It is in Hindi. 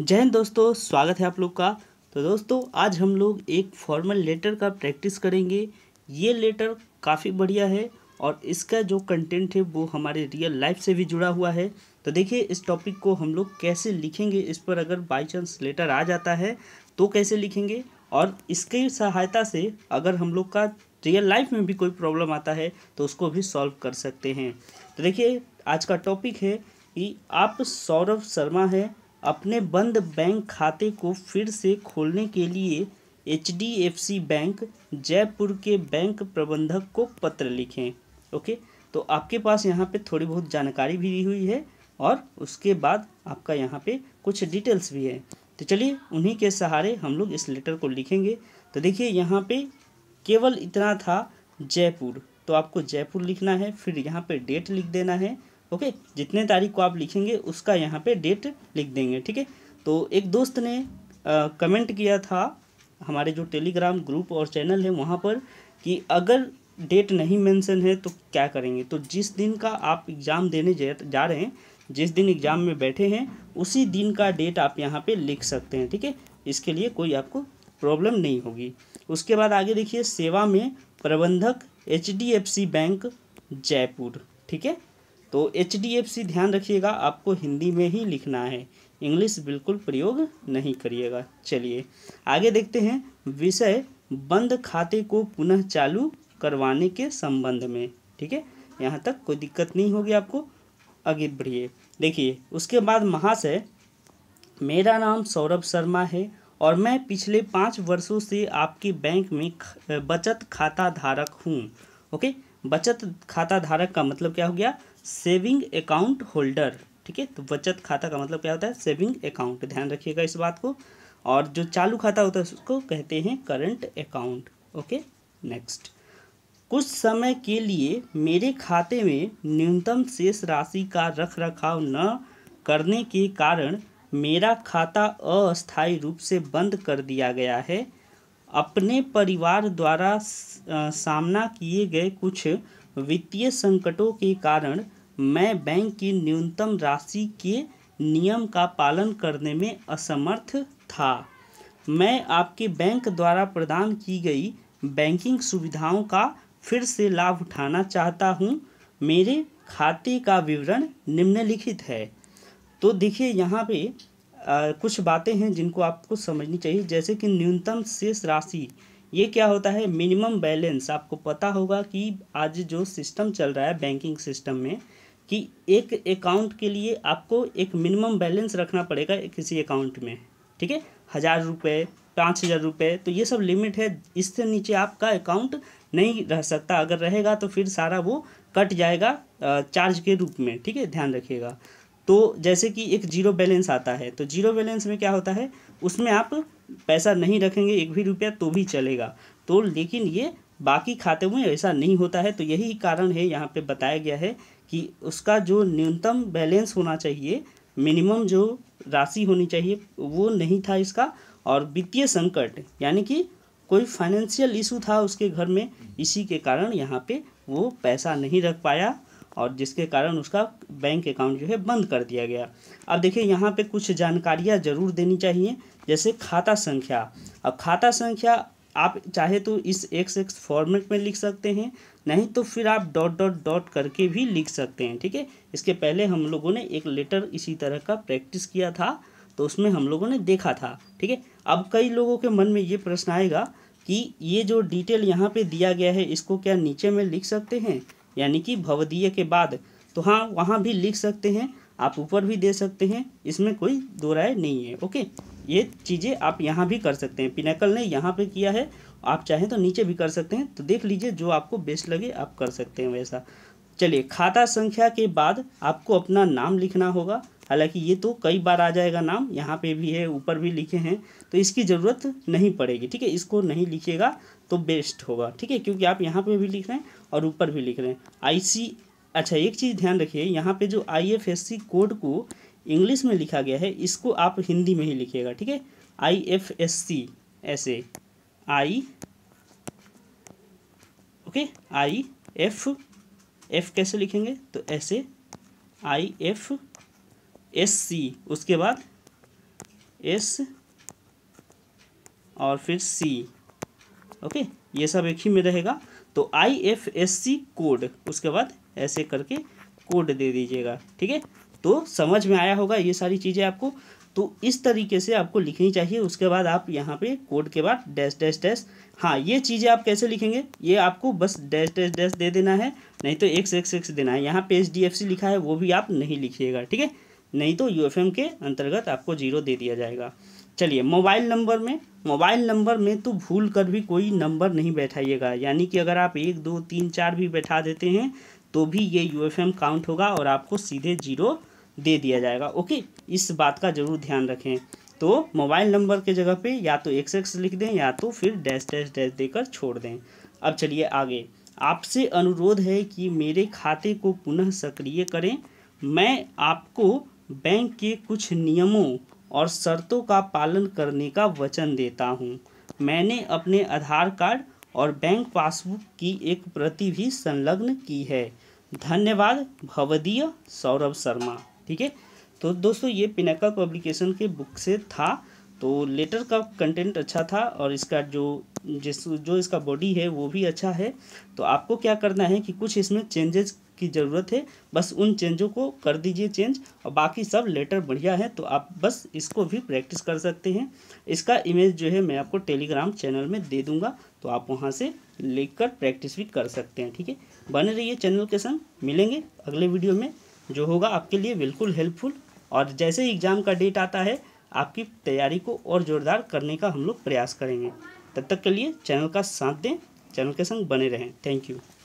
जय हिंद दोस्तों स्वागत है आप लोग का तो दोस्तों आज हम लोग एक फॉर्मल लेटर का प्रैक्टिस करेंगे ये लेटर काफ़ी बढ़िया है और इसका जो कंटेंट है वो हमारे रियल लाइफ से भी जुड़ा हुआ है तो देखिए इस टॉपिक को हम लोग कैसे लिखेंगे इस पर अगर बाई चांस लेटर आ जाता है तो कैसे लिखेंगे और इसकी सहायता से अगर हम लोग का रियल लाइफ में भी कोई प्रॉब्लम आता है तो उसको भी सॉल्व कर सकते हैं तो देखिए आज का टॉपिक है कि आप सौरभ शर्मा हैं अपने बंद बैंक खाते को फिर से खोलने के लिए H D F C bank Jaipur के बैंक प्रबंधक को पत्र लिखें ओके तो आपके पास यहाँ पे थोड़ी बहुत जानकारी भी दी हुई है और उसके बाद आपका यहाँ पे कुछ डिटेल्स भी है तो चलिए उन्हीं के सहारे हम लोग इस लेटर को लिखेंगे तो देखिए यहाँ पे केवल इतना था जयपुर तो आपको जयपुर लिखना है फिर यहाँ पे डेट लिख देना है ओके जितने तारीख को आप लिखेंगे उसका यहाँ पे डेट लिख देंगे ठीक है तो एक दोस्त ने आ, कमेंट किया था हमारे जो टेलीग्राम ग्रुप और चैनल है वहाँ पर कि अगर डेट नहीं मेंशन है तो क्या करेंगे तो जिस दिन का आप एग्ज़ाम देने जा रहे हैं जिस दिन एग्ज़ाम में बैठे हैं उसी दिन का डेट आप यहाँ पे लिख सकते हैं ठीक है इसके लिए कोई आपको प्रॉब्लम नहीं होगी उसके बाद आगे देखिए सेवा में प्रबंधक एच बैंक जयपुर ठीक है तो एच ध्यान रखिएगा आपको हिंदी में ही लिखना है इंग्लिश बिल्कुल प्रयोग नहीं करिएगा चलिए आगे देखते हैं विषय बंद खाते को पुनः चालू करवाने के संबंध में ठीक है यहाँ तक कोई दिक्कत नहीं होगी आपको आगे बढ़िए देखिए उसके बाद महाशय मेरा नाम सौरभ शर्मा है और मैं पिछले पाँच वर्षों से आपके बैंक में बचत खाता धारक हूँ ओके बचत खाता धारक का मतलब क्या हो गया सेविंग अकाउंट होल्डर ठीक है तो बचत खाता का मतलब क्या होता है सेविंग अकाउंट ध्यान रखिएगा इस बात को और जो चालू खाता होता है उसको कहते हैं करंट अकाउंट ओके नेक्स्ट कुछ समय के लिए मेरे खाते में न्यूनतम शेष राशि का रख रखाव न करने के कारण मेरा खाता अस्थायी रूप से बंद कर दिया गया है अपने परिवार द्वारा सामना किए गए कुछ वित्तीय संकटों के कारण मैं बैंक की न्यूनतम राशि के नियम का पालन करने में असमर्थ था मैं आपके बैंक द्वारा प्रदान की गई बैंकिंग सुविधाओं का फिर से लाभ उठाना चाहता हूँ मेरे खाते का विवरण निम्नलिखित है तो देखिए यहाँ पे आ, कुछ बातें हैं जिनको आपको समझनी चाहिए जैसे कि न्यूनतम शेष राशि ये क्या होता है मिनिमम बैलेंस आपको पता होगा कि आज जो सिस्टम चल रहा है बैंकिंग सिस्टम में कि एक अकाउंट के लिए आपको एक मिनिमम बैलेंस रखना पड़ेगा किसी अकाउंट में ठीक है हज़ार रुपये पाँच हज़ार रुपये तो ये सब लिमिट है इससे नीचे आपका अकाउंट नहीं रह सकता अगर रहेगा तो फिर सारा वो कट जाएगा चार्ज के रूप में ठीक है ध्यान रखिएगा तो जैसे कि एक जीरो बैलेंस आता है तो जीरो बैलेंस में क्या होता है उसमें आप पैसा नहीं रखेंगे एक भी रुपया तो भी चलेगा तो लेकिन ये बाकी खाते में ऐसा नहीं होता है तो यही कारण है यहाँ पे बताया गया है कि उसका जो न्यूनतम बैलेंस होना चाहिए मिनिमम जो राशि होनी चाहिए वो नहीं था इसका और वित्तीय संकट यानी कि कोई फाइनेंशियल इशू था उसके घर में इसी के कारण यहाँ पे वो पैसा नहीं रख पाया और जिसके कारण उसका बैंक अकाउंट जो है बंद कर दिया गया अब देखिए यहाँ पे कुछ जानकारियाँ ज़रूर देनी चाहिए जैसे खाता संख्या अब खाता संख्या आप चाहे तो इस एक्स एक्स फॉर्मेट में लिख सकते हैं नहीं तो फिर आप डॉट डॉट डॉट करके भी लिख सकते हैं ठीक है इसके पहले हम लोगों ने एक लेटर इसी तरह का प्रैक्टिस किया था तो उसमें हम लोगों ने देखा था ठीक है अब कई लोगों के मन में ये प्रश्न आएगा कि ये जो डिटेल यहाँ पे दिया गया है इसको क्या नीचे में लिख सकते हैं यानी कि भवदीय के बाद तो हाँ वहाँ भी लिख सकते हैं आप ऊपर भी दे सकते हैं इसमें कोई दो राय नहीं है ओके ये चीज़ें आप यहाँ भी कर सकते हैं पिनाकल ने यहाँ पे किया है आप चाहें तो नीचे भी कर सकते हैं तो देख लीजिए जो आपको बेस्ट लगे आप कर सकते हैं वैसा चलिए खाता संख्या के बाद आपको अपना नाम लिखना होगा हालांकि ये तो कई बार आ जाएगा नाम यहाँ पे भी है ऊपर भी लिखे हैं तो इसकी ज़रूरत नहीं पड़ेगी ठीक है इसको नहीं लिखिएगा तो बेस्ट होगा ठीक है क्योंकि आप यहाँ पे भी लिख रहे हैं और ऊपर भी लिख रहे हैं आई अच्छा एक चीज़ ध्यान रखिए यहाँ पर जो आई कोड को इंग्लिश में लिखा गया है इसको आप हिंदी में ही लिखिएगा ठीक है आई एफ एस सी ऐसे I okay I F F कैसे लिखेंगे तो ऐसे आई एफ एस सी उसके बाद एस और फिर सी ओके ये सब एक ही में रहेगा तो I F S C code उसके बाद ऐसे करके कोड दे दीजिएगा ठीक है तो समझ में आया होगा ये सारी चीज़ें आपको तो इस तरीके से आपको लिखनी चाहिए उसके बाद आप यहाँ पे कोड के बाद डैश डैश डैश हाँ ये चीज़ें आप कैसे लिखेंगे ये आपको बस डैश डैश डैश दे देना है नहीं तो एक्स एक्स एक्स देना है यहाँ पे एच डी एफ सी लिखा है वो भी आप नहीं लिखिएगा ठीक है नहीं तो यू के अंतर्गत आपको जीरो दे दिया जाएगा चलिए मोबाइल नंबर में मोबाइल नंबर में तो भूल कर भी कोई नंबर नहीं बैठाइएगा यानी कि अगर आप एक दो तीन चार भी बैठा देते हैं तो भी ये यू काउंट होगा और आपको सीधे जीरो दे दिया जाएगा ओके इस बात का जरूर ध्यान रखें तो मोबाइल नंबर के जगह पे या तो एक्स एक्स लिख दें या तो फिर डैश डैश डैश देकर छोड़ दें अब चलिए आगे आपसे अनुरोध है कि मेरे खाते को पुनः सक्रिय करें मैं आपको बैंक के कुछ नियमों और शर्तों का पालन करने का वचन देता हूँ मैंने अपने आधार कार्ड और बैंक पासबुक की एक प्रति भी संलग्न की है धन्यवाद भवदीय सौरभ शर्मा ठीक है तो दोस्तों ये पिनाकल पब्लिकेशन के बुक से था तो लेटर का कंटेंट अच्छा था और इसका जो जिस जो इसका बॉडी है वो भी अच्छा है तो आपको क्या करना है कि कुछ इसमें चेंजेस की ज़रूरत है बस उन चेंजों को कर दीजिए चेंज और बाकी सब लेटर बढ़िया है तो आप बस इसको भी प्रैक्टिस कर सकते हैं इसका इमेज जो है मैं आपको टेलीग्राम चैनल में दे दूँगा तो आप वहाँ से लिख प्रैक्टिस भी कर सकते हैं ठीक है बने रहिए चैनल के संग मिलेंगे अगले वीडियो में जो होगा आपके लिए बिल्कुल हेल्पफुल और जैसे ही एग्ज़ाम का डेट आता है आपकी तैयारी को और ज़ोरदार करने का हम लोग प्रयास करेंगे तब तक के लिए चैनल का साथ दें चैनल के संग बने रहें थैंक यू